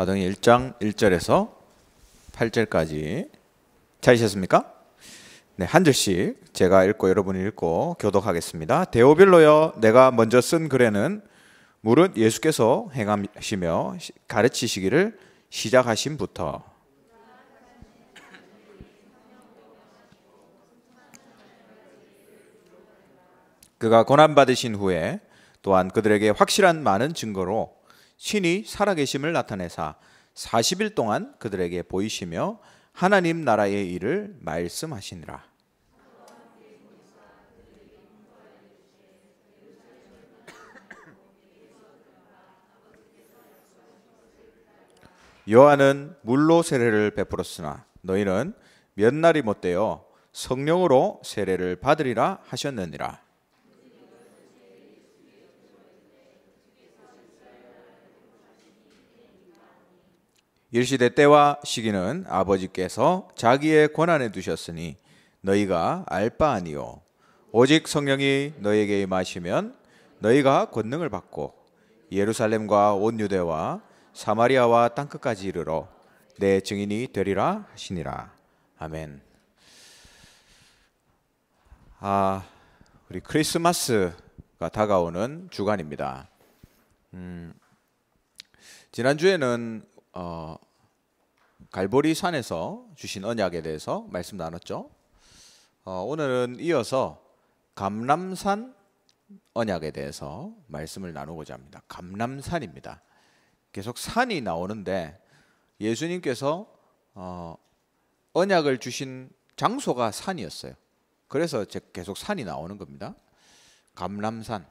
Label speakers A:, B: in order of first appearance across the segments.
A: 사도행 1장 1절에서 8절까지 찾으셨습니까? 네, 한 절씩 제가 읽고 여러분이 읽고 교독하겠습니다. 데오빌로여 내가 먼저 쓴 글에는 무릇 예수께서 행하시며 가르치시기를 시작하신부터 그가 고난받으신 후에 또한 그들에게 확실한 많은 증거로 신이 살아계심을 나타내사 40일 동안 그들에게 보이시며 하나님 나라의 일을 말씀하시니라. 요한은 물로 세례를 베풀었으나 너희는 몇 날이 못되어 성령으로 세례를 받으리라 하셨느니라. 일시대 때와 시기는 아버지께서 자기의 권한에 두셨으니 너희가 알바 아니요 오직 성령이 너희에게 임하시면 너희가 권능을 받고 예루살렘과 온 유대와 사마리아와 땅끝까지 이르러 내 증인이 되리라 하시니라 아멘. 아 우리 크리스마스가 다가오는 주간입니다. 음, 지난 주에는 어, 갈보리 산에서 주신 언약에 대해서 말씀 나눴죠. 어, 오늘은 이어서 감람산 언약에 대해서 말씀을 나누고자 합니다. 감람산입니다. 계속 산이 나오는데 예수님께서 어, 언약을 주신 장소가 산이었어요. 그래서 계속 산이 나오는 겁니다. 감람산.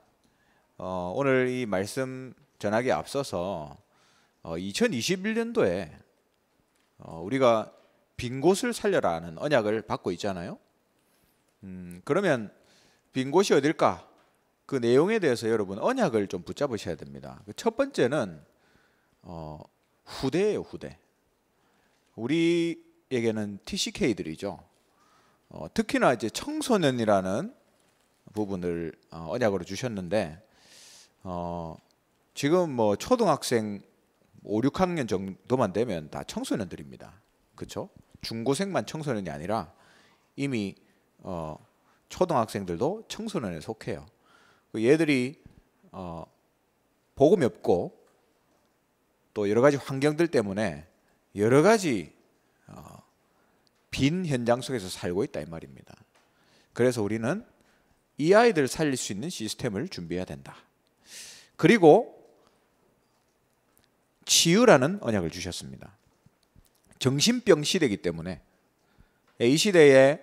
A: 어, 오늘 이 말씀 전하기 앞서서 2021년도에 어, 어, 우리가 빈 곳을 살려라는 언약을 받고 있잖아요. 음, 그러면 빈 곳이 어딜까? 그 내용에 대해서 여러분 언약을 좀 붙잡으셔야 됩니다. 그 첫 번째는 어, 후대예요, 후대. 우리에게는 TCK들이죠. 어, 특히나 이제 청소년이라는 부분을 어, 언약으로 주셨는데 어, 지금 뭐 초등학생 5, 6학년 정도만 되면 다 청소년들입니다. 그렇죠? 중고생만 청소년이 아니라 이미 어, 초등학생들도 청소년에 속해요. 그 얘들이 어, 복음이 없고 또 여러 가지 환경들 때문에 여러 가지 어, 빈 현장 속에서 살고 있다 이 말입니다. 그래서 우리는 이아이들 살릴 수 있는 시스템을 준비해야 된다. 그리고 치유라는 언약을 주셨습니다. 정신병 시대이기 때문에 이 시대에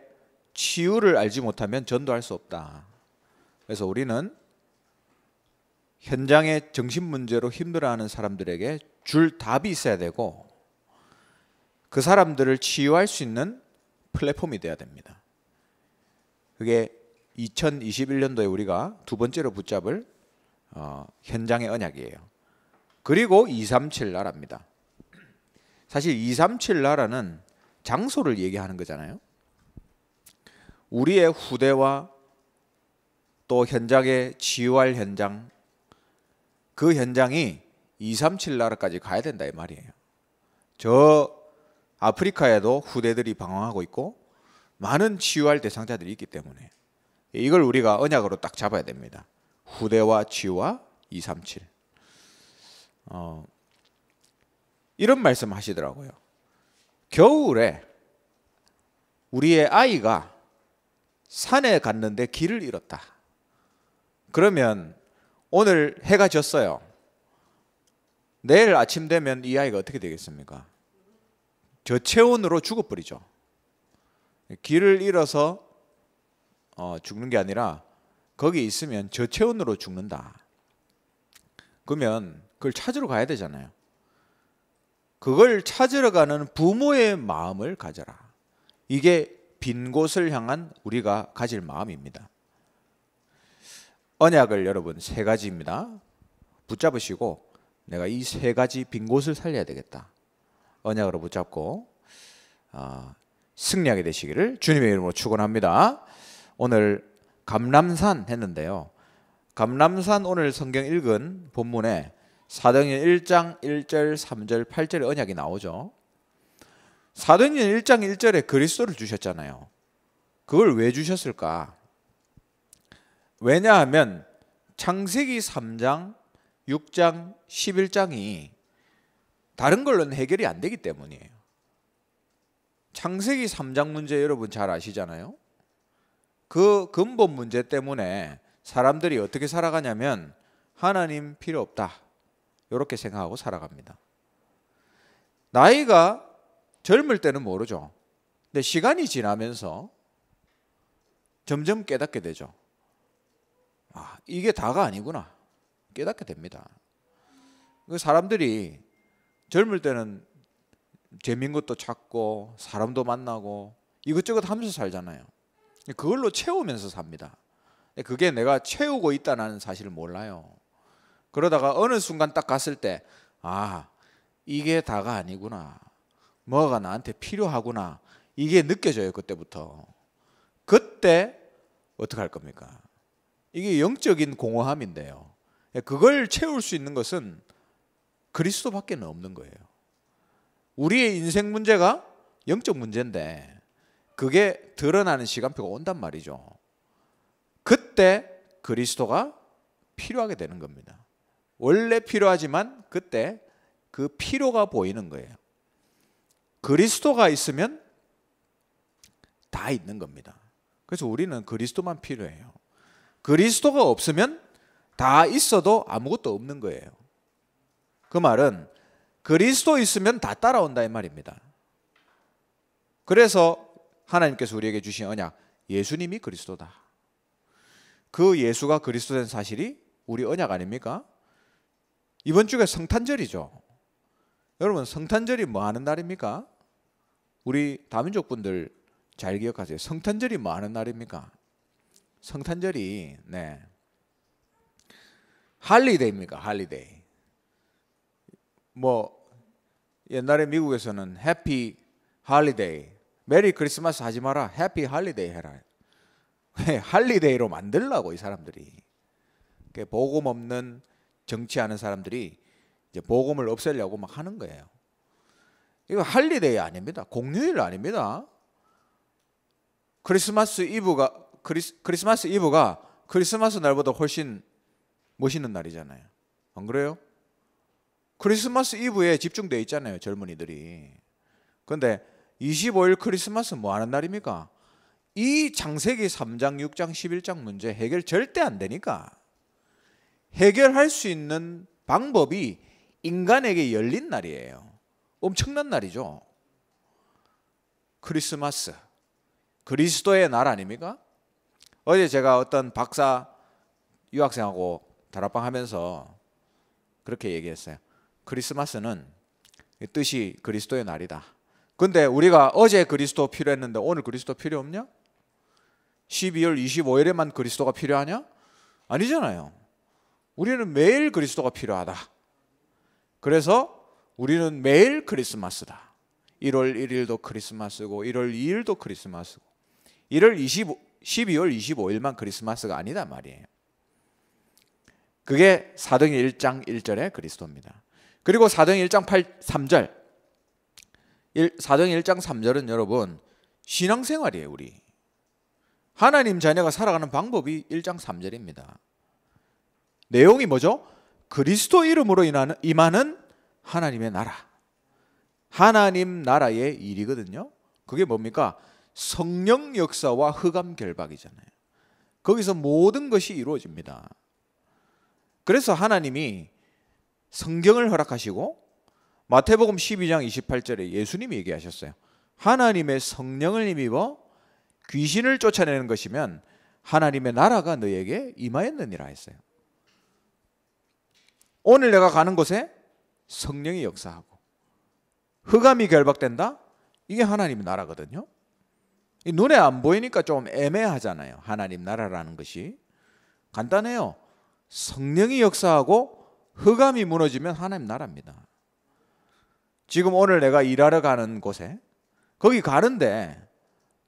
A: 치유를 알지 못하면 전도할 수 없다. 그래서 우리는 현장의 정신 문제로 힘들어하는 사람들에게 줄 답이 있어야 되고 그 사람들을 치유할 수 있는 플랫폼이 돼야 됩니다. 그게 2021년도에 우리가 두 번째로 붙잡을 어, 현장의 언약이에요. 그리고 237 나라입니다. 사실 237 나라는 장소를 얘기하는 거잖아요. 우리의 후대와 또 현장의 지할 현장 그 현장이 237 나라까지 가야 된다 이 말이에요. 저 아프리카에도 후대들이 방황하고 있고 많은 치유할 대상자들이 있기 때문에 이걸 우리가 언약으로 딱 잡아야 됩니다. 후대와 치유와 237. 어, 이런 말씀 하시더라고요. 겨울에 우리의 아이가 산에 갔는데 길을 잃었다. 그러면 오늘 해가 졌어요. 내일 아침 되면 이 아이가 어떻게 되겠습니까? 저체온으로 죽어버리죠. 길을 잃어서 어, 죽는 게 아니라 거기 있으면 저체온으로 죽는다. 그러면 그걸 찾으러 가야 되잖아요. 그걸 찾으러 가는 부모의 마음을 가져라. 이게 빈 곳을 향한 우리가 가질 마음입니다. 언약을 여러분 세 가지입니다. 붙잡으시고 내가 이 세 가지 빈 곳을 살려야 되겠다. 언약으로 붙잡고 어, 승리하게 되시기를 주님의 이름으로 축원합니다. 오늘 감람산 했는데요. 감람산 오늘 성경 읽은 본문에 사도행전 1장 1절 3절 8절의 언약이 나오죠. 사도행전 1장 1절에 그리스도를 주셨잖아요. 그걸 왜 주셨을까? 왜냐하면 창세기 3장 6장 11장이 다른 걸로는 해결이 안 되기 때문이에요. 창세기 3장 문제 여러분 잘 아시잖아요. 그 근본 문제 때문에 사람들이 어떻게 살아가냐면 하나님 필요 없다. 이렇게 생각하고 살아갑니다. 나이가 젊을 때는 모르죠. 근데 시간이 지나면서 점점 깨닫게 되죠. 아, 이게 다가 아니구나. 깨닫게 됩니다. 그 사람들이 젊을 때는 재밌는 것도 찾고 사람도 만나고 이것저것 하면서 살잖아요. 그걸로 채우면서 삽니다. 그게 내가 채우고 있다는 사실을 몰라요. 그러다가 어느 순간 딱 갔을 때, 아, 이게 다가 아니구나. 뭐가 나한테 필요하구나. 이게 느껴져요, 그때부터. 그때 어떻게 할 겁니까? 이게 영적인 공허함인데요. 그걸 채울 수 있는 것은 그리스도밖에 없는 거예요. 우리의 인생 문제가 영적 문제인데 그게 드러나는 시간표가 온단 말이죠. 그때 그리스도가 필요하게 되는 겁니다. 원래 필요하지만 그때 그 필요가 보이는 거예요. 그리스도가 있으면 다 있는 겁니다. 그래서 우리는 그리스도만 필요해요. 그리스도가 없으면 다 있어도 아무것도 없는 거예요. 그 말은 그리스도 있으면 다 따라온다 이 말입니다. 그래서 하나님께서 우리에게 주신 언약 예수님이 그리스도다. 그 예수가 그리스도된 사실이 우리 언약 아닙니까? 이번 주가 성탄절이죠. 여러분 성탄절이 뭐 하는 날입니까? 우리 다민족 분들 잘 기억하세요. 성탄절이 뭐 하는 날입니까? 성탄절이 네. 할리데이입니까? 할리데이. 뭐 옛날에 미국에서는 해피 할리데이, 메리 크리스마스 하지 마라. 해피 할리데이 해라. 할리데이로 만들라고 이 사람들이. 보고 없는 정치하는 사람들이 이제 복음을 없애려고 막 하는 거예요. 이거 할리데이 아닙니다. 공휴일 아닙니다. 크리스마스 이브가 크리스, 크리스마스 이브가 크리스마스 날보다 훨씬 멋있는 날이잖아요. 안 그래요? 크리스마스 이브에 집중돼 있잖아요, 젊은이들이. 근데 25일 크리스마스 뭐 하는 날입니까? 이 장세기 3장, 6장, 11장 문제 해결 절대 안 되니까. 해결할 수 있는 방법이 인간에게 열린 날이에요. 엄청난 날이죠. 크리스마스. 그리스도의 날 아닙니까? 어제 제가 어떤 박사 유학생하고 다락방 하면서 그렇게 얘기했어요. 크리스마스는 뜻이 그리스도의 날이다. 근데 우리가 어제 그리스도 필요했는데 오늘 그리스도 필요 없냐? 12월 25일에만 그리스도가 필요하냐? 아니잖아요. 우리는 매일 그리스도가 필요하다. 그래서 우리는 매일 크리스마스다. 1월 1일도 크리스마스고 1월 2일도 크리스마스고 1월 25, 12월 25일만 크리스마스가 아니다 말이에요. 그게 사도행 1장 1절의 그리스도입니다. 그리고 사도행 1장 8, 3절 사도행 1장 3절은 여러분 신앙생활이에요 우리 하나님 자녀가 살아가는 방법이 1장 3절입니다. 내용이 뭐죠? 그리스도 이름으로 임하는 하나님의 나라. 하나님 나라의 일이거든요. 그게 뭡니까? 성령 역사와 흑암 결박이잖아요. 거기서 모든 것이 이루어집니다. 그래서 하나님이 성경을 허락하시고 마태복음 12장 28절에 예수님이 얘기하셨어요. 하나님의 성령을 힘입어 귀신을 쫓아내는 것이면 하나님의 나라가 너에게 임하였느니라 했어요. 오늘 내가 가는 곳에 성령이 역사하고 흑암이 결박된다? 이게 하나님 나라거든요. 눈에 안 보이니까 좀 애매하잖아요. 하나님 나라라는 것이. 간단해요. 성령이 역사하고 흑암이 무너지면 하나님 나라입니다. 지금 오늘 내가 일하러 가는 곳에 거기 가는데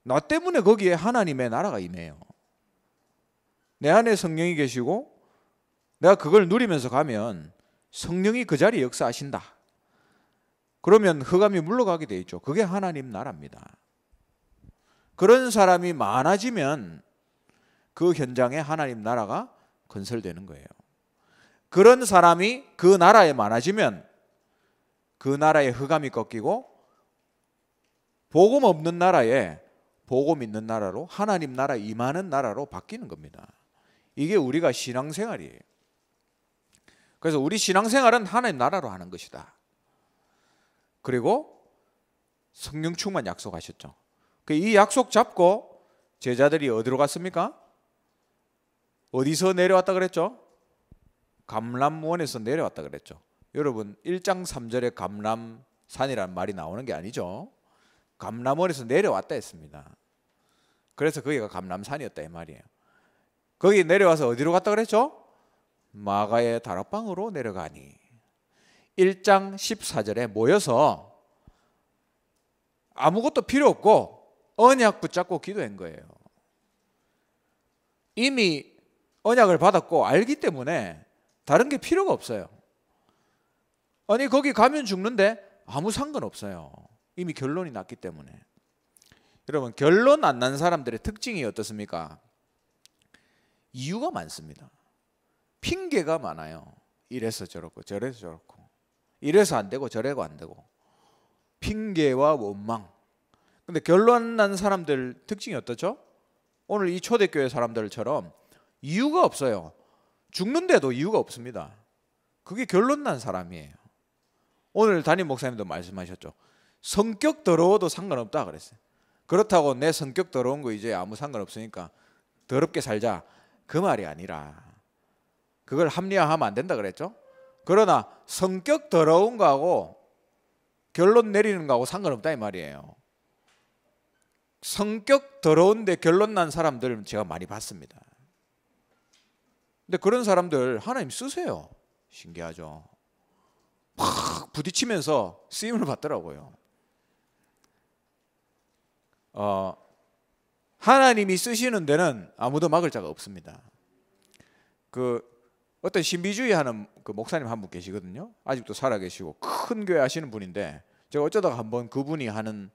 A: 나 때문에 거기에 하나님의 나라가 임해요. 내 안에 성령이 계시고 내가 그걸 누리면서 가면 성령이 그 자리에 역사하신다. 그러면 흑암이 물러가게 돼 있죠. 그게 하나님 나라입니다. 그런 사람이 많아지면 그 현장에 하나님 나라가 건설되는 거예요. 그런 사람이 그 나라에 많아지면 그 나라의 흑암이 꺾이고 복음 없는 나라에 복음 있는 나라로 하나님 나라 임하는 나라로 바뀌는 겁니다. 이게 우리가 신앙생활이에요. 그래서 우리 신앙생활은 하나님 나라로 하는 것이다. 그리고 성령 충만 약속하셨죠. 그 이 약속 잡고 제자들이 어디로 갔습니까? 어디서 내려왔다 그랬죠? 감람원에서 내려왔다 그랬죠. 여러분 1장 3절에 감람산이라는 말이 나오는 게 아니죠. 감람원에서 내려왔다 했습니다. 그래서 거기가 감람산이었다 이 말이에요. 거기 내려와서 어디로 갔다 그랬죠? 마가의 다락방으로 내려가니 1장 14절에 모여서 아무것도 필요 없고 언약 붙잡고 기도한 거예요. 이미 언약을 받았고 알기 때문에 다른 게 필요가 없어요. 아니 거기 가면 죽는데 아무 상관없어요. 이미 결론이 났기 때문에. 여러분 결론 안 난 사람들의 특징이 어떻습니까? 이유가 많습니다. 핑계가 많아요. 이래서 저렇고 저래서 저렇고 이래서 안 되고 저래고 안 되고 핑계와 원망. 근데 결론 난 사람들 특징이 어떠죠 오늘 이 초대교회 사람들처럼 이유가 없어요. 죽는데도 이유가 없습니다. 그게 결론 난 사람이에요. 오늘 담임 목사님도 말씀하셨죠. 성격 더러워도 상관없다 그랬어요. 그렇다고 내 성격 더러운 거 이제 아무 상관없으니까 더럽게 살자. 그 말이 아니라 그걸 합리화하면 안 된다 그랬죠. 그러나 성격 더러운 거하고 결론 내리는 거하고 상관없다 이 말이에요. 성격 더러운데 결론 난 사람들 제가 많이 봤습니다. 근데 그런 사람들 하나님 쓰세요. 신기하죠. 막 부딪히면서 쓰임을 받더라고요. 어, 하나님이 쓰시는 데는 아무도 막을 자가 없습니다. 그 어떤 신비주의 하는 그 목사님 한 분 계시거든요. 아직도 살아 계시고 큰 교회 하시는 분인데 제가 어쩌다가 한번 그분이 하는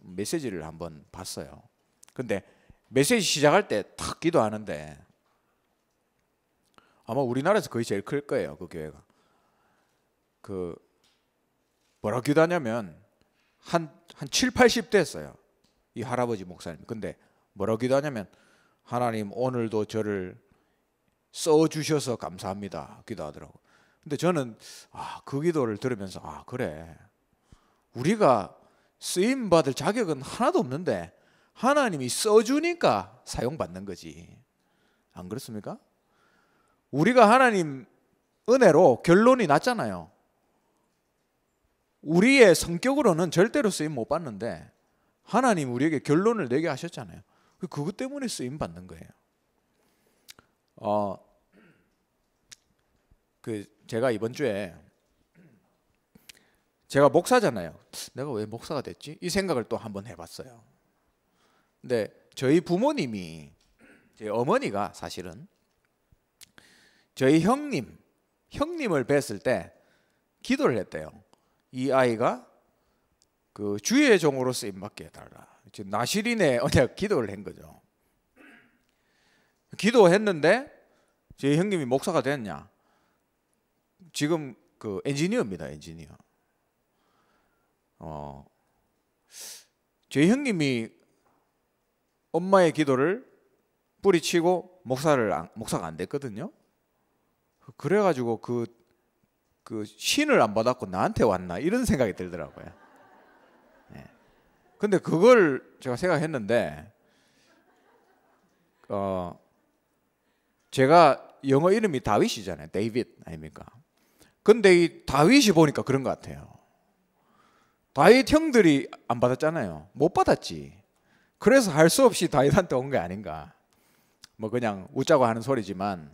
A: 메시지를 한번 봤어요. 근데 메시지 시작할 때 탁 기도하는데 아마 우리나라에서 거의 제일 클 거예요. 그 교회가. 그 뭐라 기도하냐면 한한 7, 80대 했어요. 이 할아버지 목사님. 근데 뭐라 기도하냐면 하나님 오늘도 저를 써 주셔서 감사합니다. 기도하더라고. 근데 저는 아, 그 기도를 들으면서 아, 그래. 우리가 쓰임 받을 자격은 하나도 없는데 하나님이 써 주니까 사용 받는 거지. 안 그렇습니까? 우리가 하나님 은혜로 결론이 났잖아요. 우리의 성격으로는 절대로 쓰임 못 받는데 하나님 우리에게 결론을 내게 하셨잖아요. 그것 때문에 쓰임 받는 거예요. 어, 그 제가 이번 주에 제가 목사잖아요. 내가 왜 목사가 됐지? 이 생각을 또 한번 해봤어요. 근데 저희 부모님이 제 어머니가 사실은 저희 형님 형님을 뵀을 때 기도를 했대요. 이 아이가 그 주의 종으로 쓰임 받게 해달라. 나시린의 언약 기도를 한 거죠. 기도했는데 제 형님이 목사가 됐냐? 지금 그 엔지니어입니다, 엔지니어. 어, 제 형님이 엄마의 기도를 뿌리치고 목사를 안, 목사가 안 됐거든요. 그래가지고 그, 그 신을 안 받았고 나한테 왔나 이런 생각이 들더라고요. 네. 근데 그걸 제가 생각했는데 어, 제가 영어 이름이 다윗이잖아요. 데이빗 아닙니까? 근데 이 다윗이 보니까 그런 것 같아요. 다윗 형들이 안 받았잖아요. 못 받았지. 그래서 할 수 없이 다윗한테 온 게 아닌가. 뭐 그냥 웃자고 하는 소리지만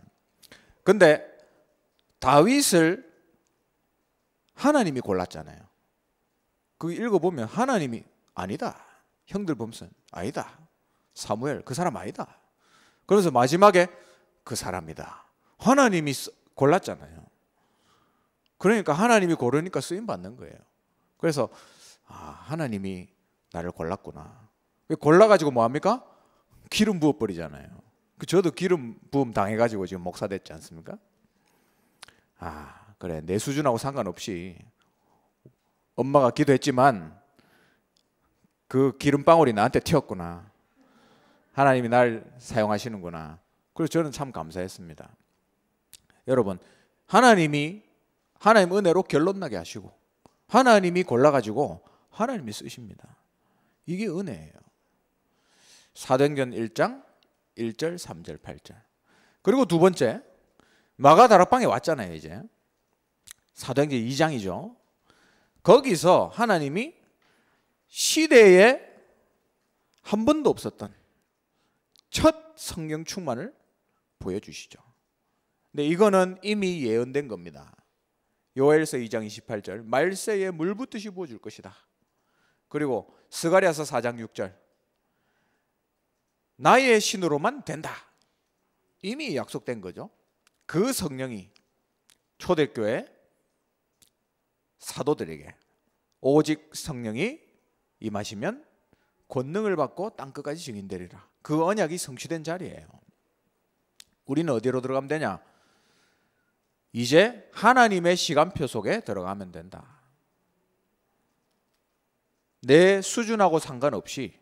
A: 근데 다윗을 하나님이 골랐잖아요. 그 읽어보면 하나님이 아니다. 형들 범선 아니다. 사무엘 그 사람 아니다. 그래서 마지막에 그 사람이다. 하나님이 골랐잖아요. 그러니까 하나님이 고르니까 쓰임 받는 거예요. 그래서 아, 하나님이 나를 골랐구나. 골라 가지고 뭐 합니까? 기름 부어 버리잖아요. 그 저도 기름 부음 당해 가지고 지금 목사 됐지 않습니까? 아, 그래. 내 수준하고 상관없이 엄마가 기도했지만 그 기름 방울이 나한테 튀었구나. 하나님이 날 사용하시는구나. 그래서 저는 참 감사했습니다. 여러분, 하나님이 하나님 은혜로 결론나게 하시고 하나님이 골라가지고 하나님이 쓰십니다. 이게 은혜예요. 사도행전 1장 1절, 3절, 8절. 그리고 두 번째 마가 다락방에 왔잖아요, 이제. 사도행전 2장이죠. 거기서 하나님이 시대에 한 번도 없었던 첫성경 충만을 보여주시죠. 근데 이거는 이미 예언된 겁니다. 요엘서 2장 28절 말세에 물 붓듯이 부어줄 것이다. 그리고 스가랴서 4장 6절 나의 신으로만 된다. 이미 약속된 거죠. 그 성령이 초대교회 사도들에게 오직 성령이 임하시면 권능을 받고 땅끝까지 증인되리라. 그 언약이 성취된 자리예요. 우리는 어디로 들어가면 되냐? 이제 하나님의 시간표 속에 들어가면 된다. 내 수준하고 상관없이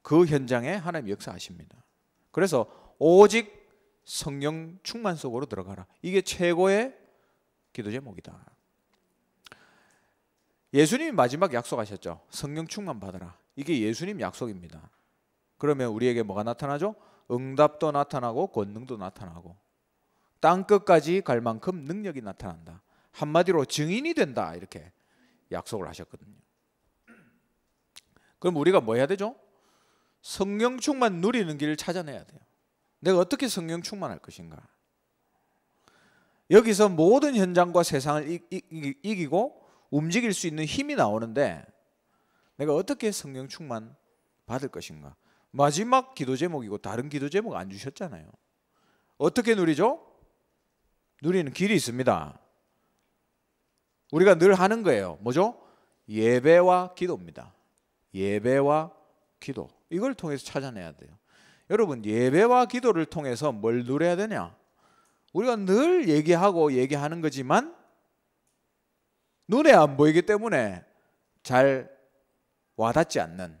A: 그 현장에 하나님 역사하십니다. 그래서 오직 성령 충만 속으로 들어가라. 이게 최고의 기도 제목이다. 예수님이 마지막 약속하셨죠. 성령 충만 받아라. 이게 예수님 약속입니다. 그러면 우리에게 뭐가 나타나죠? 응답도 나타나고 권능도 나타나고 땅 끝까지 갈 만큼 능력이 나타난다. 한마디로 증인이 된다 이렇게 약속을 하셨거든요. 그럼 우리가 뭐 해야 되죠? 성령 충만 누리는 길을 찾아내야 돼요. 내가 어떻게 성령 충만할 것인가? 여기서 모든 현장과 세상을 이, 기고 움직일 수 있는 힘이 나오는데 내가 어떻게 성령 충만 받을 것인가? 마지막 기도 제목이고 다른 기도 제목 안 주셨잖아요. 어떻게 누리죠? 누리는 길이 있습니다. 우리가 늘 하는 거예요. 뭐죠? 예배와 기도입니다. 예배와 기도. 이걸 통해서 찾아내야 돼요. 여러분, 예배와 기도를 통해서 뭘 누려야 되냐? 우리가 늘 얘기하고 얘기하는 거지만 눈에 안 보이기 때문에 잘 와닿지 않는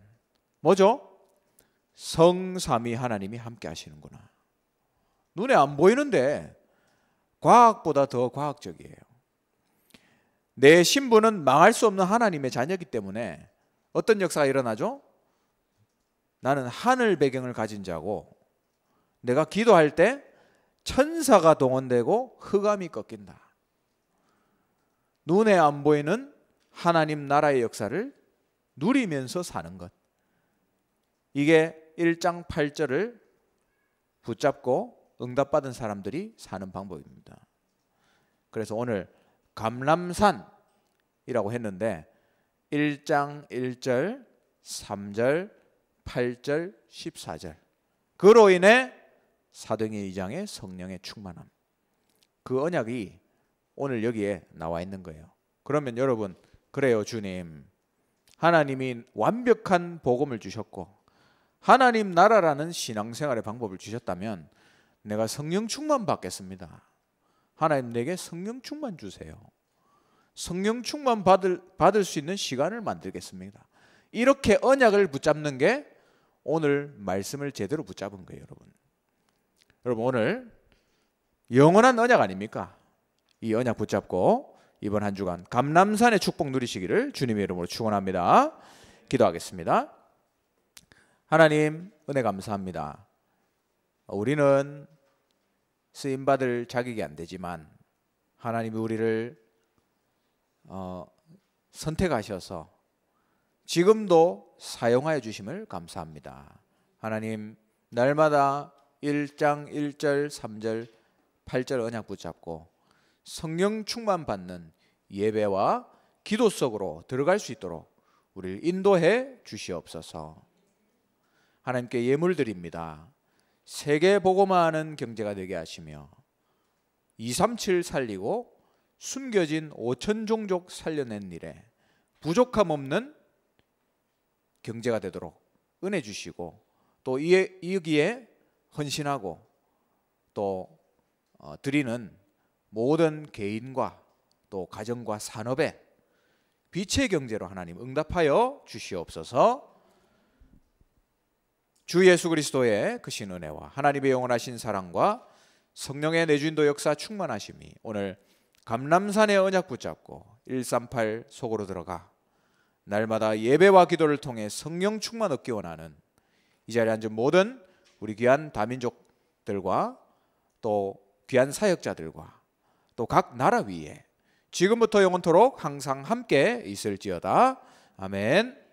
A: 뭐죠? 성삼위 하나님이 함께 하시는구나. 눈에 안 보이는데 과학보다 더 과학적이에요. 내 신부는 망할 수 없는 하나님의 자녀이기 때문에 어떤 역사가 일어나죠? 나는 하늘 배경을 가진 자고 내가 기도할 때 천사가 동원되고 흑암이 꺾인다. 눈에 안 보이는 하나님 나라의 역사를 누리면서 사는 것. 이게 1장 8절을 붙잡고 응답받은 사람들이 사는 방법입니다. 그래서 오늘 감람산이라고 했는데 1장 1절, 3절, 8절, 14절. 그로 인해 사등의 2장의 성령의 충만함. 그 언약이 오늘 여기에 나와 있는 거예요. 그러면 여러분, 그래요, 주님. 하나님이 완벽한 복음을 주셨고 하나님 나라라는 신앙생활의 방법을 주셨다면 내가 성령 충만 받겠습니다. 하나님 내게 성령 충만 주세요. 성령 충만 받을 받을 수 있는 시간을 만들겠습니다. 이렇게 언약을 붙잡는 게 오늘 말씀을 제대로 붙잡은 거예요, 여러분. 여러분 오늘 영원한 언약 아닙니까? 이 언약 붙잡고 이번 한 주간 감남산의 축복 누리시기를 주님의 이름으로 축원합니다. 기도하겠습니다. 하나님 은혜 감사합니다. 우리는 쓰임 받을 자격이 안 되지만 하나님이 우리를 어, 선택하셔서 지금도 사용하여 주심을 감사합니다. 하나님 날마다 1장 1절 3절 8절 언약 붙잡고 성령 충만 받는 예배와 기도 속으로 들어갈 수 있도록 우리를 인도해 주시옵소서. 하나님께 예물 드립니다. 세계 보고만은 경제가 되게 하시며 237 살리고 숨겨진 5천 종족 살려낸 일에 부족함 없는 경제가 되도록 은혜 주시고 또 여기에 헌신하고 또 어, 드리는 모든 개인과 또 가정과 산업에 빛의 경제로 하나님 응답하여 주시옵소서. 주 예수 그리스도의 크신 그 은혜와 하나님의 영원하신 사랑과 성령의 내주인도 역사 충만하심이 오늘 감람산의 언약 붙잡고 138 속으로 들어가 날마다 예배와 기도를 통해 성령 충만 얻기 원하는 이 자리에 앉은 모든 우리 귀한 다민족들과 또 귀한 사역자들과 또 각 나라 위에 지금부터 영원토록 항상 함께 있을지어다. 아멘.